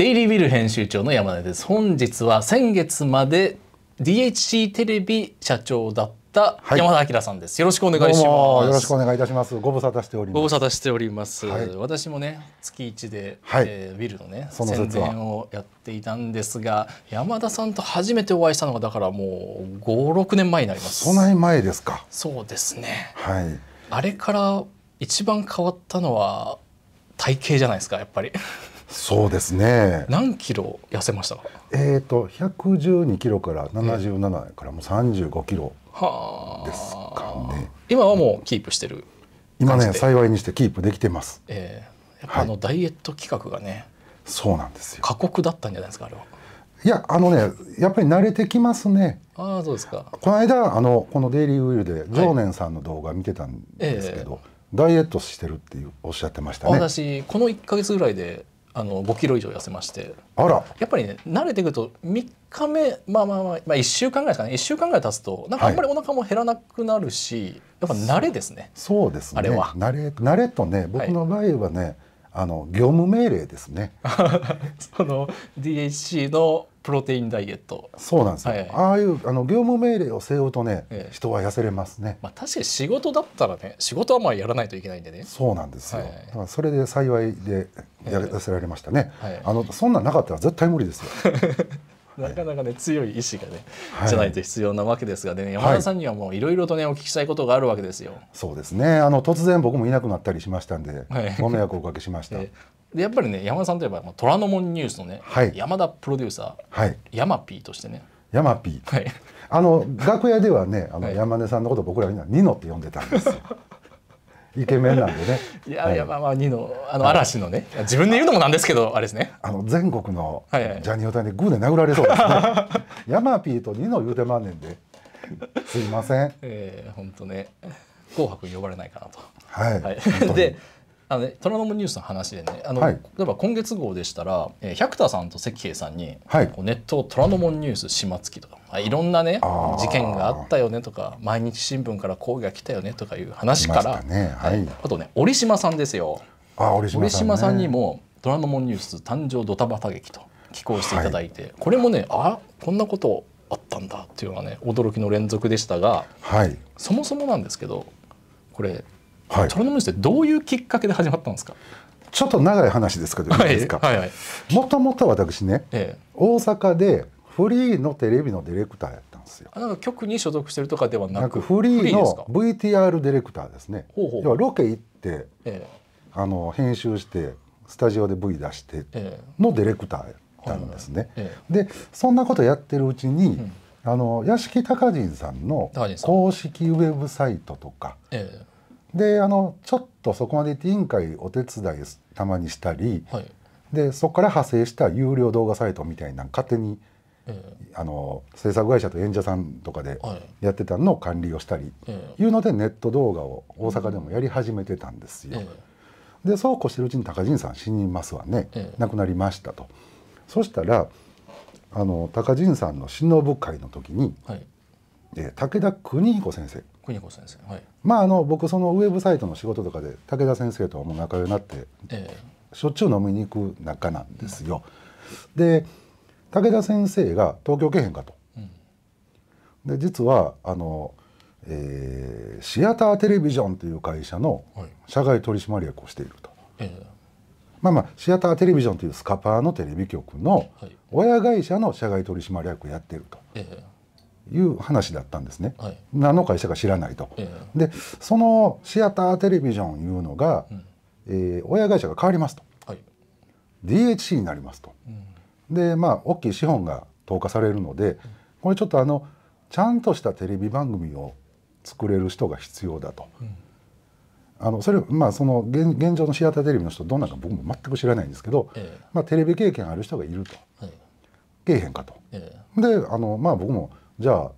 デイリービル編集長の山根です本日は先月まで DHC テレビ社長だった山田明さんです、はい、よろしくお願いしますよろしくお願いいたしますご無沙汰しておりますご無沙汰しております、はい、私もね月一で、はい、えー、ビルのねの宣伝をやっていたんですが山田さんと初めてお会いしたのがだからもう五六年前になりますそんなに前ですかそうですねはいあれから一番変わったのは体型じゃないですかやっぱりそうですね何キロ痩せましたえっ、ー、と112キロから77からもう35キロですかね、今はもうキープしてる今ね幸いにしてキープできてます、えー、やっぱあの、ダイエット企画がねそうなんですよ過酷だったんじゃないですかあれはいやあのねやっぱり慣れてきますね。ああそうですか。この間あのこのデイリーウィルで常年さんの動画見てたんですけど、はいえー、ダイエットしてるっていうおっしゃってましたね。私この一ヶ月ぐらいであの5キロ以上痩せましてあらやっぱりね慣れてくると3日目まあまあまあ、まあ、1週間ぐらいですかね1週間ぐらい経つとなんかあんまりお腹も減らなくなるし、はい、やっぱ慣れですねそうですねあれは慣れ慣れとね僕の場合はね、はいあの業務命令ですね。その DHC のプロテインダイエットそうなんですよ、はい、ああいうあの業務命令を背負うとね、ええ、人は痩せれますね、まあ、確かに仕事だったらね仕事はまあやらないといけないんでねそうなんですよ、はい、だかそれで幸いでや痩せられましたね、え、あのそんなんなかったら絶対無理ですよ なかなかね強い意志がね、はい、じゃないと必要なわけですがね山田さんにはもういろいろとねお聞きしたいことがあるわけですよ。そうですねあの突然僕もいなくなったりしましたんで、ご迷惑をおかけしました。でやっぱりね山田さんといえば虎ノ門ニュースのね、山田プロデューサー、はい、山ーとしてね。山ー。はい、あの楽屋ではねあの、山根さんのこと僕らみんなニノって呼んでたんですよ。イケメンなんでね。いやいやまあまあ二のあの嵐のね、自分で言うのもなんですけどあれですね。あの全国のジャニオタにグーで殴られそうですね。ヤ マピーと二の言うてまんねんで。すいません。ええー、本当ね。紅白呼ばれないかなと。はい。はい、であの、ね、虎ノ門ニュースの話でねあの、はい、例えば今月号でしたら、えー、百田さんと関平さんに、はい、こうネット虎ノ門ニュース島末きとかいろんなね事件があったよねとか毎日新聞から抗議が来たよねとかいう話から、ねはい、あとね折島さんですよ折島、ね,、島さんにも「虎ノ門ニュース誕生ドタバタ劇」と寄稿していただいて、これもねあこんなことあったんだっていうのはね驚きの連続でしたが、そもそもなんですけどこれはい、トロノムってどういうきっかけで始まったんですかちょっと長い話ですけどいいですか、もともと私ね、ええ、大阪でフリーのテレビのディレクターやったんですよなんか局に所属してるとかではなくフリーの VTR ディレクターですね要はロケ行って、え、あの編集してスタジオで V 出してのディレクターやったんですね、でそんなことやってるうちに、うんあの屋敷隆人さんの公式ウェブサイトとか、ええ、であのちょっとそこまで行って委員会お手伝いたまにしたり、はい、でそこから派生した有料動画サイトみたいな勝手に、えー、あの制作会社と演者さんとかでやってたのを管理をしたり、はい、いうのでネット動画を大阪でもやり始めてたんですよ。えー、でそうこうしてるうちに高神さん死にますわね、えー、亡くなりましたと。そしたらあの高陣さんの忍ぶ会の時に、はい、えー、武田邦彦先生邦彦先生、はい、まああの僕そのウェブサイトの仕事とかで武田先生とはもう仲良くなって、えー、しょっちゅう飲みに行く仲なんですよ。うん、で武田先生が東京来へんかと。うん、で実はあの、えー、シアターテレビジョンという会社の社外取締役をしていると。はい、まあまあシアターテレビジョンというスカパーのテレビ局の親会社の社外取締役をやっていると。ええいう話だったんですね、はい、何の会社か知らないと、えー、でそのシアターテレビジョンいうのが、うん、えー、親会社が変わりますと、はい、DHC になりますと、うん、でまあ大きい資本が投下されるので、うん、これちょっとあのちゃんとしたテレビ番組を作れる人が必要だと。あのそれまあその現現状のシアターテレビの人どんなのか僕も全く知らないんですけど、えー、まあ、テレビ経験ある人がいると、はい、けえへんかと、えー、であのまあ僕もじゃあ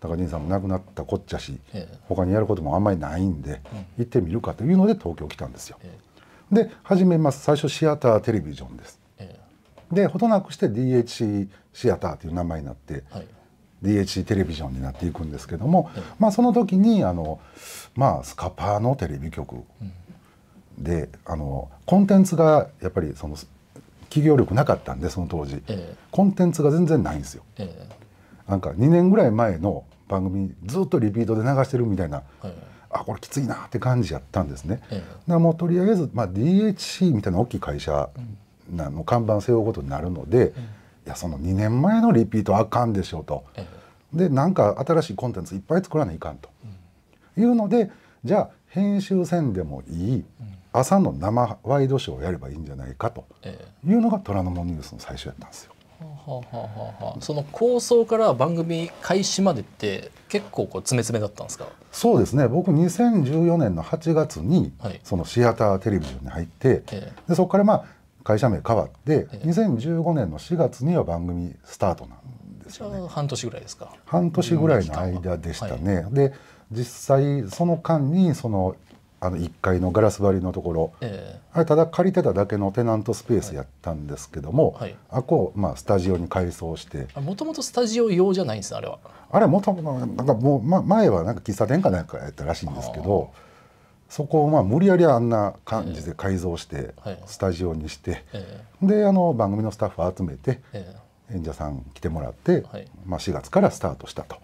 高人さんも亡くなったこっちゃし、ええ、他にやることもあんまりないんで、行ってみるかというので東京来たんですよ。で始めます最初シアターテレビジョンです。でほどなくして DHC シアターという名前になって、はい、DHC テレビジョンになっていくんですけども、まあ、その時にあの、まあ、スカパーのテレビ局で、うん、あのコンテンツがやっぱりその企業力なかったんでその当時、コンテンツが全然ないんですよ。ええなんか2年ぐらい前の番組ずっとリピートで流してるみたいな、はい、あこれきついなって感じやったんですね。ええ、もうとりあえず、まあ、DHC みたいな大きい会社なの看板背負うことになるので、いやその2年前のリピートあかんでしょうと。でなんか新しいコンテンツいっぱい作らないかんと、いうのでじゃあ編集戦でもいい。朝の生ワイドショーをやればいいんじゃないかというのが虎ノ門ニュースの最初やったんですよ。はははその構想から番組開始までって結構こう詰め詰めだったんですかそうですね僕2014年の8月に、はい、そのシアターテレビジョンに入って、でそこからまあ会社名変わって、えー、2015年の4月には番組スタートなんですよね。半年ぐらいですか半年ぐらいの間でしたね。はい、で実際その間にそのあの1階のガラス張りのところ、えー、あれただ借りてただけのテナントスペースやったんですけども、はい、あこう、まあ、スタジオに改装してもともとスタジオ用じゃないんですあれはあれもともともう、ま、前はなんか喫茶店かなんかやったらしいんですけどそこをまあ無理やりあんな感じで改造して、スタジオにして、えー、であの番組のスタッフ集めて、演者さん来てもらって、はい、まあ、4月からスタートしたと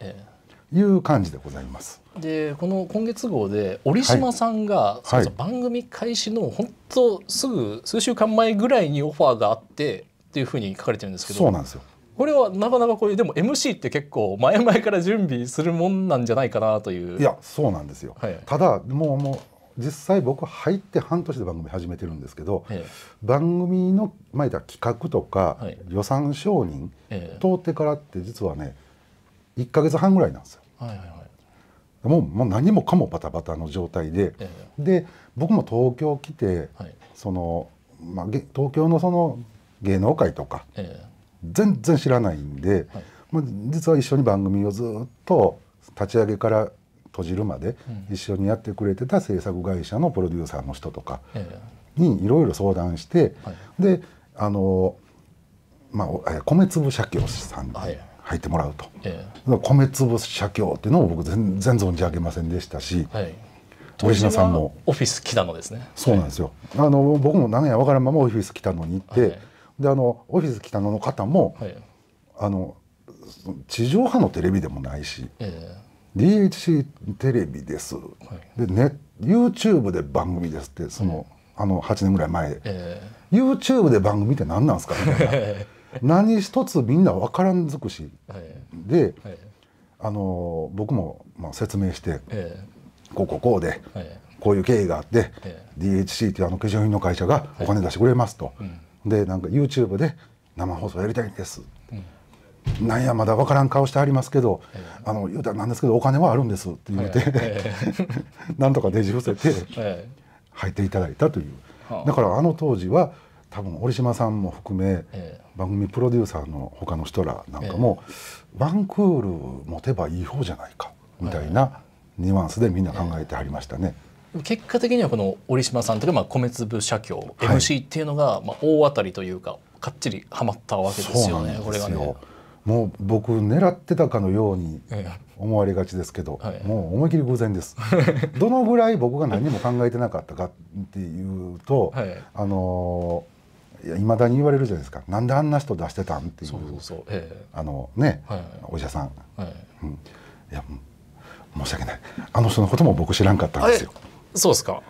いう感じでございます。でこの今月号で折島さんが、はい、番組開始の本当すぐ数週間前ぐらいにオファーがあってっていうふうに書かれてるんですけどそうなんですよこれはなかなかこういうでも MC って結構前々から準備するもんなんじゃないかなといういやそうなんですよ、はい、ただもうもう実際僕入って半年で番組始めてるんですけど、ええ、番組の前だ企画とか、はい、予算承認、ええ、通ってからって実はね1か月半ぐらいなんですよ。はいはいはいもうもう何もかもバタバタの状態で、えで僕も東京来て、はい、そのまあ、東京のその芸能界とか、え、全然知らないんで、はい、まあ、実は一緒に番組をずっと立ち上げから閉じるまで一緒にやってくれてた制作会社のプロデューサーの人とかにいろいろ相談して、はい、であの、まあ、米粒社協さん、はい入ってもらうと、えー、米粒写経っていうのを僕全然存じ上げませんでしたし、はい、さんもオフィス来たのですねそうなんですよ、はい、あの僕も何やわからんままオフィス来たのに行って、はい、であのオフィス来たのの方も、はい、あの地上波のテレビでもないし、えー、DHC テレビです、はい、で、ね、YouTube で番組ですってその、あの8年ぐらい前、えー、YouTube で番組って何なんですかみたいな。何一つみんな分からん尽くしで、はいはい、あの僕もまあ説明して、こうこうこうで、はい、こういう経緯があって、DHC っていうあの化粧品の会社がお金出してくれますと、でなんか YouTube で生放送やりたいんです、うん、なんやまだ分からん顔してありますけど、あの言うたらなんですけどお金はあるんですって言うて、なんとかねじ伏せて入っていただいたという。だからあの当時は多分折島さんも含め、えー、番組プロデューサーの他の人らなんかも、えー、ワンクール持てばいい方じゃないかみたいなニュアンスでみんな考えてはりましたね。えー、結果的にはこの折島さんというか、まあ、米粒社協 MC っていうのが、まあ、大当たりというかかっちりはまったわけですよね。はい、これがねもう僕狙ってたかのように思われがちですけど、はい、もう思い切り偶然です どのぐらい僕が何も考えてなかったかっていうと、はい、あのいまだに言われるじゃないですかなんであんな人出してたんっていうあのね、お医者さん、はいうん、いや申し訳ないあの人のことも僕知らんかったんですよ。そうですか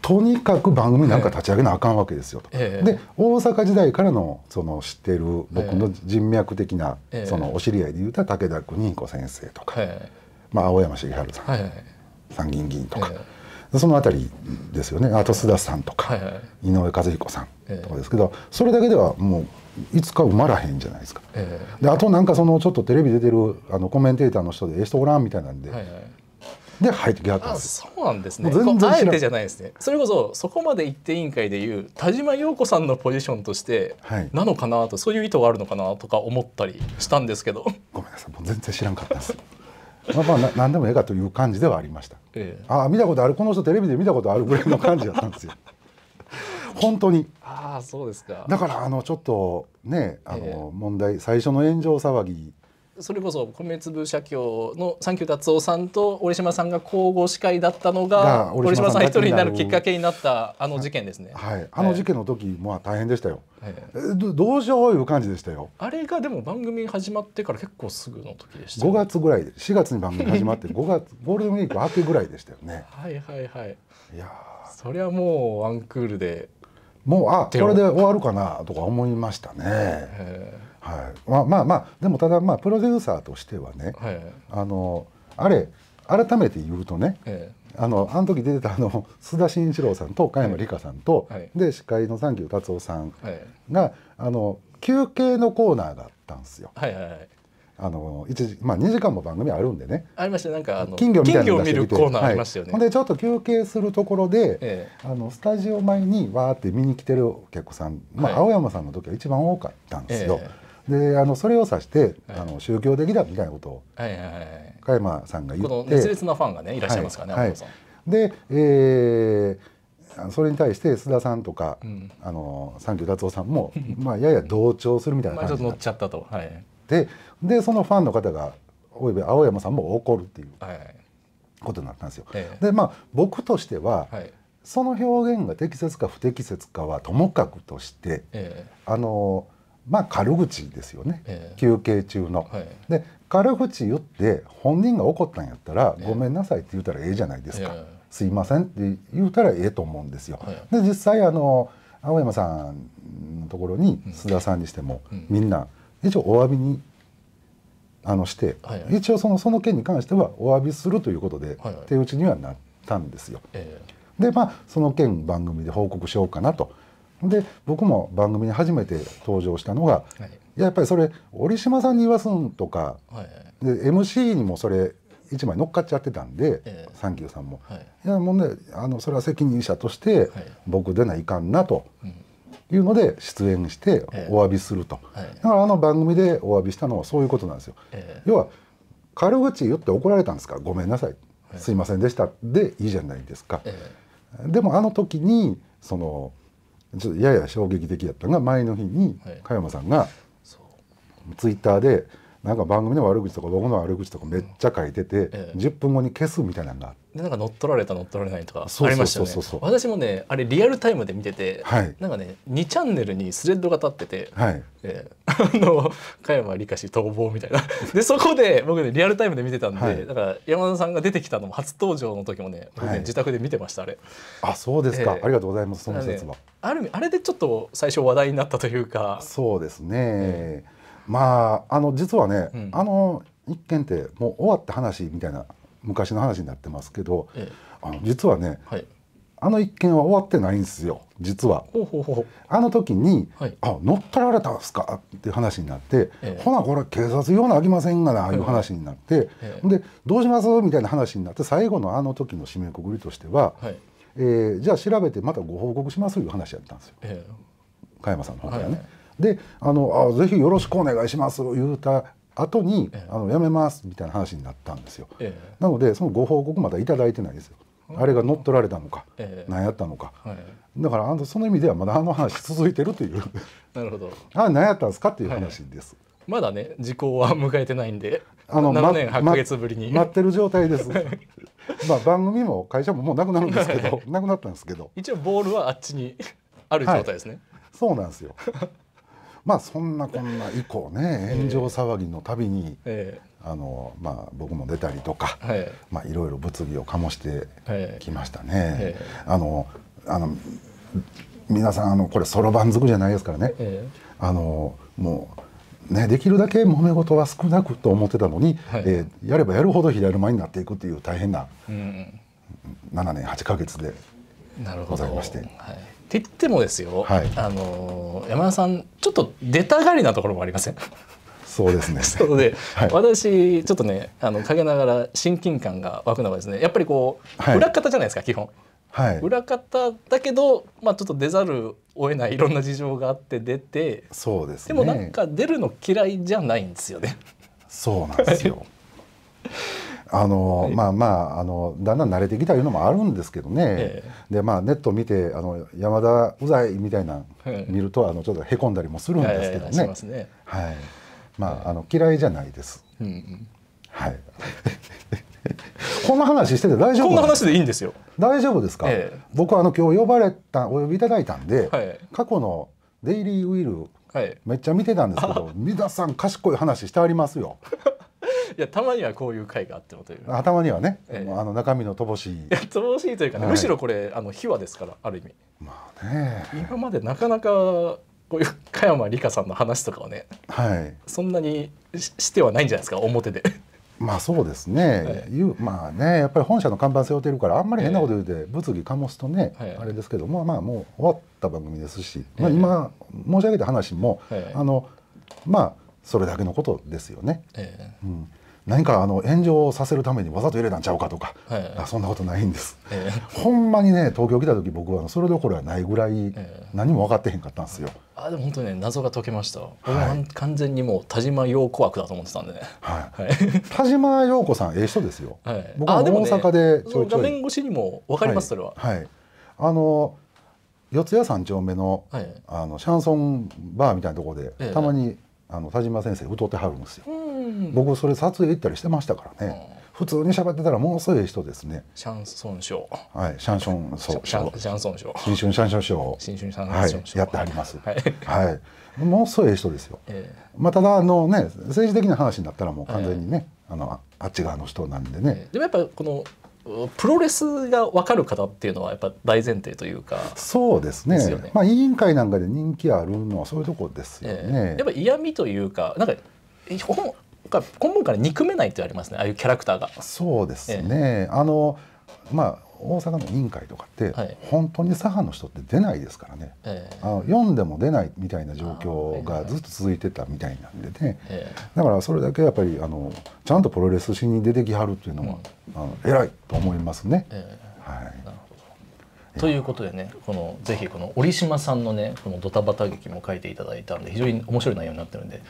とにかく番組なんか立ち上げなあかんわけですよと。えー、で大阪時代からのその知ってる僕の人脈的な、えー、そのお知り合いでいうた武田邦彦先生とか、えー、まあ、青山茂春さん、はい、参議院議員とか。その辺りですよねあと須田さんとか、はいはい、井上和彦さんとかですけど、えー、それだけではもういつか埋まらへんじゃないですか、えー、であとなんかそのちょっとテレビ出てるあのコメンテーターの人でええ人おらんみたいなんで、はいはいで入ってきたんですそうなんですね全然あえてじゃないですねそれこそそこまで一定委員会でいう田島陽子さんのポジションとしてなのかなと、はい、そういう意図があるのかなとか思ったりしたんですけどごめんなさいもう全然知らんかったですまあまあな何でもええかという感じではありました、ええ、ああ見たことあるこの人テレビで見たことあるぐらいの感じだったんですよ 本当にああそうですかだからあのちょっとねあの、問題最初の炎上騒ぎそれこそ米粒社協の三久達夫さんと折島さんが交互司会だったのが折島さん一人になるきっかけになったあの事件ですね。はい、あの事件の時、まあ大変でしたよ。えー、どうしよういう感じでしたよ。あれがでも番組始まってから結構すぐの時でした、ね。5月ぐらいで4月に番組始まって5 月ゴールデンウィーク明けぐらいでしたよね。はいはいはい。いやそりゃもうワンクールでもうあこれで終わるかなとか思いましたね。えーはい、まあまあまあでもただまあプロデューサーとしてはね、はい、あのあれ改めて言うとね、ええ、あのあの時出てたあの須田慎一郎さんと加山里香さんと、はい、で司会の三木達夫さんが、はい、あの休憩のコーナーだったんですよ。はいはいはいあの一時まあ2時間も番組あるんでねありましたなんかあの金魚みたいな見るコーナーありましたよね、はい、でちょっと休憩するところで、ええ、あのスタジオ前にわーって見に来てるお客さん、まあ、青山さんの時は一番多かったんですよ、えであのそれを指して、はい、あの宗教的だみたいなことを加山さんが言って熱烈なファンがねいらっしゃいますからね、はいはい、で、えー、それに対して須田さんとか、うん、あの三九達夫さんも、まあ、やや同調するみたいな感じまちょっと乗っちゃったと、はい、ででそのファンの方がおよび青山さんも怒るっていうことになったんですよ。でまあ僕としては、その表現が適切か不適切かはともかくとして、えあのまあ軽口ですよね、えー、休憩中の。はい、で軽口言って本人が怒ったんやったら「ごめんなさい」って言うたらええじゃないですか「すいません」って言うたらええと思うんですよ。で実際あの青山さんのところに須田さんにしても、うん、みんな一応お詫びにあのして、はい一応そのその件に関してはお詫びするということで、はい、手打ちにはなったんですよ。えー、でまあその件番組で報告しようかなとで僕も番組に初めて登場したのが、はい、やっぱりそれ折島さんに言わすんとか、はい、で MC にもそれ一枚乗っかっちゃってたんで、えー、サンキューさんも、はい、いやもうねあのそれは責任者として僕でないかんなと。いうので出演してお詫びすると、えーはい、だからあの番組でお詫びしたのはそういうことなんですよ、えー、要は軽口言って怒られたんですかごめんなさいすいませんでしたでいいじゃないですか、でもあの時にそのちょっとやや衝撃的やったが前の日に加山さんがツイッターでなんか番組の悪口とか僕の悪口とかめっちゃ書いてて、10分後に消すみたいなのがあっでなんか乗っ取られた乗っ取られないとかありましたよね私もねあれリアルタイムで見てて、はい、なんかね2チャンネルにスレッドが立ってて、はいえー、あの加山理香氏逃亡みたいなでそこで僕ねリアルタイムで見てたんで、はい、だから山田さんが出てきたのも初登場の時もね僕ね、はい、自宅で見てましたあれあそうですか、えー、ありがとうございますその説は、ね、ある意味あれでちょっと最初話題になったというかそうですね、えー、まああの実はね、うん、あの一件ってもう終わった話みたいな昔の話になってますけど、ええ、あの実はね、はい、あの一件は終わってないんですよ実はあの時に「はい、あ乗っ取られたんすか?」っていう話になって「え、ほなこれ警察用のあきませんがな」あ、いう話になって、で「どうします?」みたいな話になって最後のあの時の締めくくりとしては、はい、えー、じゃあ調べてまたご報告します」という話やったんですよ、加山さんの方からね。はいであのあ「ぜひよろしくお願いします」言うた後に、ええ、あのやめますみたいな話になったんですよ、え、なのでそのご報告まだ頂いてないですよあれが乗っ取られたのか、え何やったのか、はい、だからあのその意味ではまだあの話続いてるというなるほどあ何やったんですかっていう話です、はい、まだね時効は迎えてないんであの7年8ヶ月ぶりに、ま、待ってる状態です まあ番組も会社ももうなくなるんですけど、はい、なくなったんですけど一応ボールはあっちにある状態ですね、そうなんですよまあそんなこんな以降ね炎上騒ぎのたびに、えー、あのまあ、僕も出たりとか、はい、まあ、いろいろ物議を醸してきましたね。あのあの皆さんあのこれそろばん族じゃないですからね、えー、あのもうねできるだけ揉め事は少なくと思ってたのに、はい、えー、やればやるほど左前になっていくっていう大変な、うん、7年8か月でございまして。なるほどはいって言ってもですよ、はい、あの山田さんちょっと出たがりなところもありませんそうですね。そうで、はい、私ちょっとねあの陰ながら親近感が湧くのはですねやっぱりこう、はい、裏方じゃないですか基本。はい、裏方だけど、まあ、ちょっと出ざるを得ないいろんな事情があって出てそうです、ね、でもなんか出るの嫌いじゃないんですよね。そうなんですよ あの、はい、まあまああのだんだん慣れてきたいうのもあるんですけどね、えー、でまあネット見てあの山田うざいみたいな見ると、はい、あのちょっとへこんだりもするんですけどね、はい、はい、嫌いじゃないです、はい こんな話してて大丈夫こんな話でいいんですよ大丈夫ですか、え僕はあの今日呼ばれたお呼びいただいたんで、過去のデイリーウィル、めっちゃ見てたんですけど 皆さん賢い話してありますよいやたまにはこういう会があってもという頭にはね、えあの中身の乏しいい乏しいというか、ねはい、むしろこれあの秘話ですからある意味まあね今までなかなかこういう加山里香さんの話とかはね、はい、そんなにししてはないんじゃないですか表で まあそうですね、はい、まあねやっぱり本社の看板背負ってるからあんまり変なこと言うて物議かもすとね、はい、あれですけどもまあもう終わった番組ですし、えー、まあ、今申し上げた話も、えー、あのまあそれだけのことですよね。うん何かあの炎上させるためにわざと入れたんちゃうかとか、はい、あそんなことないんです、えー、ほんまにね東京来た時僕はそれどころはないぐらい何も分かってへんかったんですよ、えー、あでも本当にね謎が解けました、はい、完全にもう田島陽子枠だと思ってたんでね、はい、田島陽子さんええ人ですよ、はい、僕は大阪でちょいちょい、ね、画面越しにも分かりますそれははい、あの四谷三丁目の,、あのシャンソンバーみたいなところで、たまにあの田島先生歌ってはるんですよ、僕それ撮影行ったりしてましたからね、普通に喋ってたらもうそういう人ですねシャンソンショーはいシャンソンショーシャンソンショー新春シャンソンショー新春シャンソンショー、はい、やってはりますはい、はい、もうそういう人ですよ、えー、まあただあのね政治的な話になったらもう完全にね、えー、あのあっち側の人なんでね、えー、でもやっぱこのプロレスが分かる方っていうのはやっぱ大前提というかそうですね、ね、まあ、委員会なんかで人気あるのはそういうとこですよね、えー、やっぱ嫌味というかなんか本根本から憎めないってありますねああいうキャラクターがそうですね、えー、あのまあ大阪の委員会とかって、はい、本当に左派の人って出ないですからね、えー、あ読んでも出ないみたいな状況がずっと続いてたみたいなんでね、えー、だからそれだけやっぱりあのちゃんとプロレスしに出てきはるっていうのは、うん、あの偉いと思いますね。えはいということでねこのぜひこの折島さんのねこのドタバタ劇も書いていただいたんで非常に面白い内容になってるんで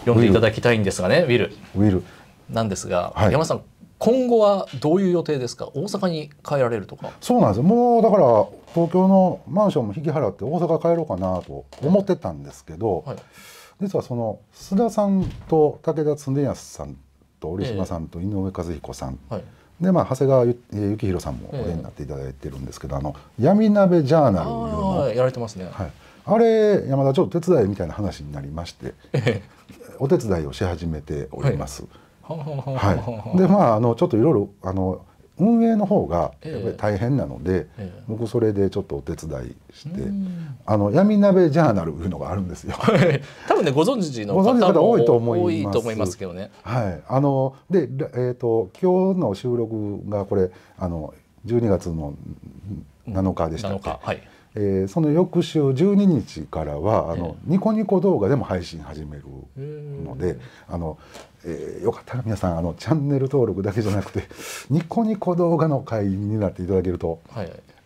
読んでいただきたいんですがねウィル。ウィルなんですが、はい、山さん今後はどういう予定ですか大阪に帰られるとかそうなんですもうだから東京のマンションも引き払って大阪帰ろうかなと思ってたんですけど、はい、実はその須田さんと武田恒康さんと折島さんと井上和彦さん、えはい、でまあ、長谷川幸宏さんもお出になっていただいてるんですけど、えあの闇鍋ジャーナルのやられてますね、はい、あれ山田ちょっと手伝いみたいな話になりまして、えお手伝いをし始めております。はいはい、でまああのちょっといろいろあの運営の方がやっぱり大変なので、えー、僕それでちょっとお手伝いして、あの闇鍋ジャーナルいうのがあるんですよ。多分ねご存知の方も多いと思います。と思いますけどね。はい。あのでえっ、ー、と今日の収録がこれあの12月の7日でしたっけ。うん、7日はい。えー、その翌週12日からはあの、えー、ニコニコ動画でも配信始めるのであの、えー、よかったら皆さんあのチャンネル登録だけじゃなくて ニコニコ動画の会員になっていただけると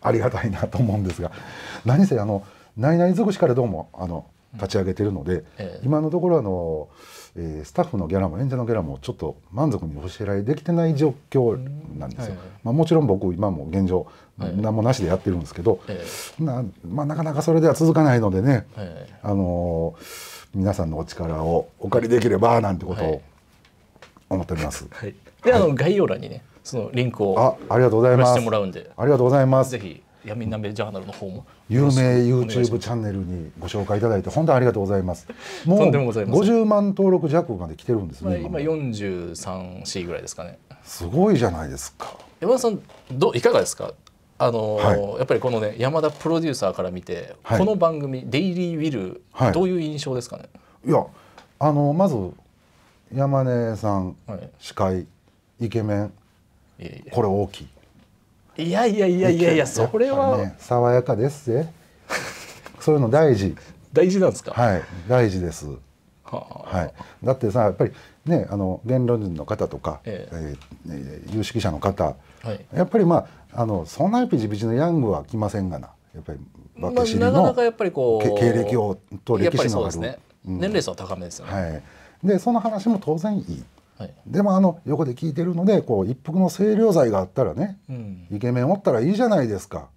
ありがたいなと思うんですが、はいはい、何せあの「ないない尽くし」からどうもあの立ち上げてるので、えー、今のところあの、えー、スタッフのギャラも演者のギャラもちょっと満足にお支払いできてない状況なんですよ。まあ、もちろん僕今も現状、何もなしでやってるんですけど、えー、なまあ、なかなかそれでは続かないのでね、えー、あの皆さんのお力をお借りできればなんてことを思っております。はい、であの概要欄にねそのリンクをあありがとうございますありがとうございます。ぜひ闇鍋ジャーナルの方も有名 YouTube チャンネルにご紹介いただいて本当にありがとうございますもう50万登録弱まで来てるんですね、今434ぐらいですかねすごいじゃないですか山田さんどいかがですかあのーはい、やっぱりこのね山田プロデューサーから見て、はい、この番組「デイリー・ウィル」どういう印象ですかねいやあのまず山根さん、司会イケメンこれ大きいいやいやいやいやいやそれは、ね、爽やかですぜ そういうの大事大事なんですかはい大事です、はあ、はい、だってさやっぱりねあの言論人の方とか、えええー、有識者の方、はい、やっぱりまああのそんなピチピチのヤングは来ませんがなやっぱりバケシリの、まあ、なかなかやっぱりこう経歴をと歴史のある、ねうん、年齢層は高めですよね、はい、でその話も当然いいはい、でもあの横で聞いてるのでこう一服の清涼剤があったらね、うん、イケメンおったらいいじゃないですか、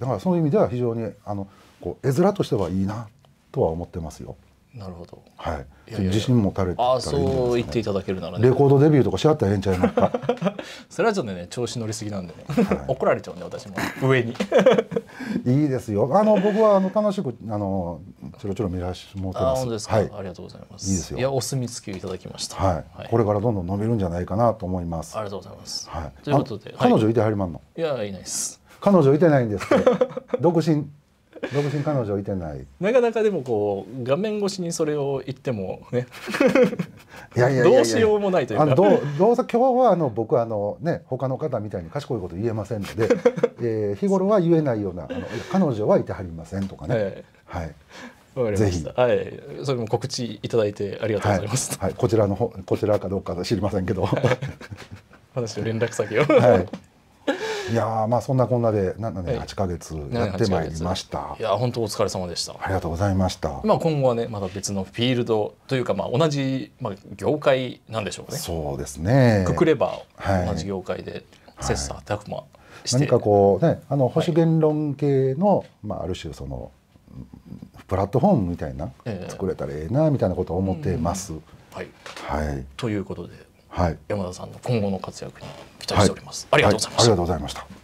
だからそういう意味では非常にあのこう絵面としてはいいなとは思ってますよ。なるほど。はい。いやいや自信持たれてたらいいんですか、ね、そう言っていただけるなら、ね、レコードデビューとかしあったらええんちゃいますか。それはちょっとね調子乗りすぎなんでね、はい、怒られちゃうね私も 上に。いいですよ。あの僕はあの楽しくあのちょろちょろ見らしもうてます。あ本当ですか、はい。ありがとうございます。いいですよ。いやお墨付きをいただきました、はい。はい。これからどんどん伸びるんじゃないかなと思います。ありがとうございます。はい。ということで彼女いてはりまんの。いやいないです。彼女いてないんです独身。独身彼女いてないなかなかでもこう画面越しにそれを言ってもねいやいやどうしようもないというかあのどうどうせ今日はあの僕あのね他の方みたいに賢いこと言えませんので、えー、日頃は言えないようなあの彼女はいてはりませんとかねはい、わかりました。はい、それも告知いただいてありがとうございます。はい、はい、こちらのこちらかどうか知りませんけど、私の連絡先をはい。いやまあそんなこんなで7年8か月やってまいりました、い、や本当お疲れ様でしたありがとうございましたまあ今後はねまた別のフィールドというかまあ同じ、まあ、業界なんでしょうねそうですねくくれば同じ業界で切磋琢磨して、はい、何かこうねあの保守言論系の、はい、まあある種そのプラットフォームみたいな、えー、作れたらええなみたいなことを思ってます、はい、はい、ということではい、山田さんの今後の活躍に期待しております、はい、ありがとうございました、はい、ありがとうございました